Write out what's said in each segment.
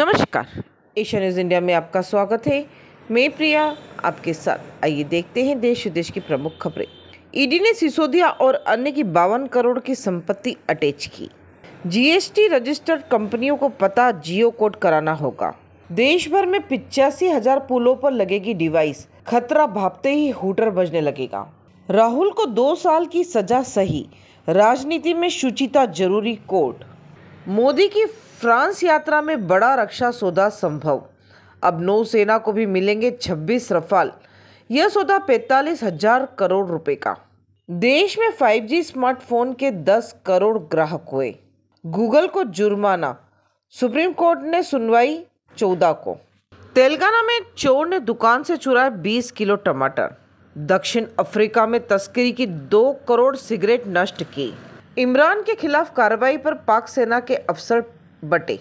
नमस्कार Asia news India में आपका स्वागत है मैं प्रिया आपके साथ आइए देखते हैं देश विदेश की प्रमुख खबरें ईडी ने सिसोदिया और अन्य की बावन करोड़ की संपत्ति अटैच की जीएसटी रजिस्टर्ड कंपनियों को पता जियो कोड कराना होगा देश भर में पिचासी हजार पुलों पर लगेगी डिवाइस खतरा भापते ही हूटर बजने लगेगा राहुल को दो साल की सजा सही राजनीति में शुचिता जरूरी कोर्ट मोदी की फ्रांस यात्रा में बड़ा रक्षा सौदा संभव अब नौसेना को भी मिलेंगे 26 रफाल यह सौदा पैंतालीस हजार करोड़ रुपए का देश में 5G स्मार्टफोन के 10 करोड़ ग्राहक हुए गूगल को जुर्माना सुप्रीम कोर्ट ने सुनवाई चौदह को तेलंगाना में चोर ने दुकान से चुराया 20 किलो टमाटर दक्षिण अफ्रीका में तस्करी की दो करोड़ सिगरेट नष्ट की इमरान के खिलाफ कार्रवाई पर पाक सेना के अफसर बटे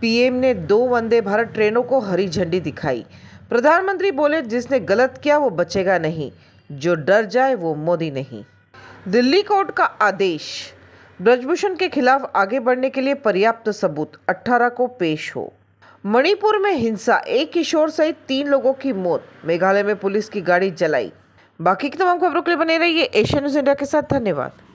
पीएम ने दो वंदे भारत ट्रेनों को हरी झंडी दिखाई प्रधानमंत्री बोले जिसने गलत किया वो बचेगा नहीं जो डर जाए वो मोदी नहीं दिल्ली कोर्ट का आदेश ब्रजभूषण के खिलाफ आगे बढ़ने के लिए पर्याप्त सबूत 18 को पेश हो मणिपुर में हिंसा एक किशोर सहित तीन लोगों की मौत मेघालय में पुलिस की गाड़ी जलाई बाकी की तमाम खबरों के लिए बने रहिए एशिया न्यूज इंडिया के साथ धन्यवाद